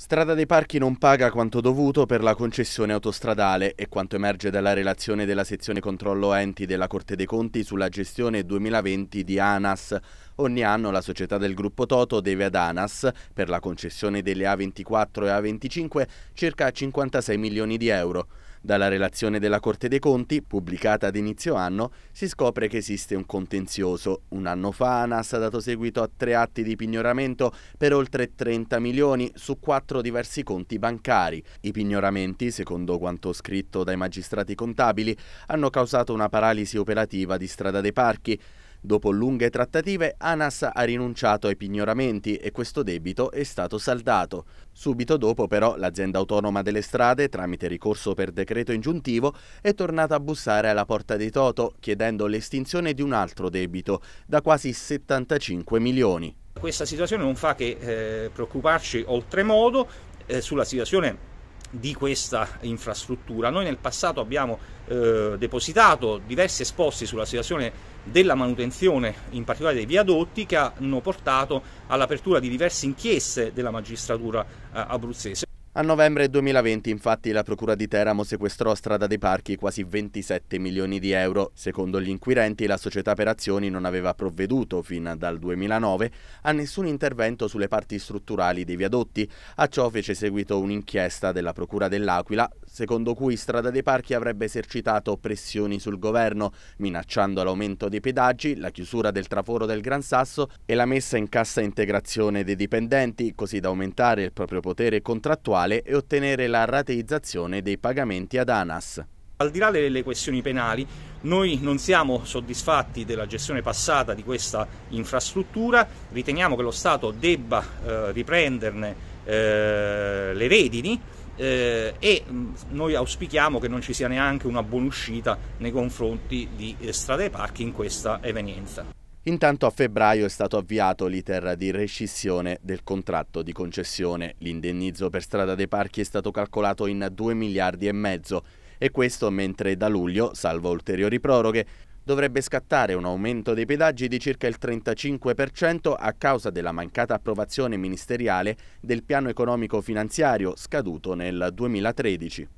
Strada dei Parchi non paga quanto dovuto per la concessione autostradale e quanto emerge dalla relazione della sezione controllo enti della Corte dei Conti sulla gestione 2020 di ANAS. Ogni anno la società del gruppo Toto deve ad ANAS, per la concessione delle A24 e A25, circa 56 milioni di euro. Dalla relazione della Corte dei Conti, pubblicata ad inizio anno, si scopre che esiste un contenzioso. Un anno fa ANAS ha dato seguito a tre atti di pignoramento per oltre 30 milioni su quattro diversi conti bancari. I pignoramenti, secondo quanto scritto dai magistrati contabili, hanno causato una paralisi operativa di Strada dei Parchi, Dopo lunghe trattative, Anas ha rinunciato ai pignoramenti e questo debito è stato saldato. Subito dopo però l'azienda autonoma delle strade, tramite ricorso per decreto ingiuntivo, è tornata a bussare alla porta di Toto chiedendo l'estinzione di un altro debito da quasi 75 milioni. Questa situazione non fa che eh, preoccuparci oltremodo eh, sulla situazione di questa infrastruttura. Noi nel passato abbiamo eh, depositato diversi esposti sulla situazione della manutenzione, in particolare dei viadotti, che hanno portato all'apertura di diverse inchieste della magistratura eh, abruzzese. A novembre 2020 infatti la Procura di Teramo sequestrò a Strada dei Parchi quasi 27 milioni di euro. Secondo gli inquirenti la società per azioni non aveva provveduto fin dal 2009 a nessun intervento sulle parti strutturali dei viadotti. A ciò fece seguito un'inchiesta della Procura dell'Aquila secondo cui Strada dei Parchi avrebbe esercitato pressioni sul governo, minacciando l'aumento dei pedaggi, la chiusura del traforo del Gran Sasso e la messa in cassa integrazione dei dipendenti, così da aumentare il proprio potere contrattuale e ottenere la rateizzazione dei pagamenti ad ANAS. Al di là delle questioni penali, noi non siamo soddisfatti della gestione passata di questa infrastruttura, riteniamo che lo Stato debba eh, riprenderne eh, le redini eh, e mm, noi auspichiamo che non ci sia neanche una buonuscita nei confronti di eh, Strade e Parchi in questa evenienza. Intanto a febbraio è stato avviato l'iter di rescissione del contratto di concessione. L'indennizzo per Strada dei Parchi è stato calcolato in 2 miliardi e mezzo e questo mentre da luglio, salvo ulteriori proroghe, dovrebbe scattare un aumento dei pedaggi di circa il 35% a causa della mancata approvazione ministeriale del piano economico finanziario scaduto nel 2013.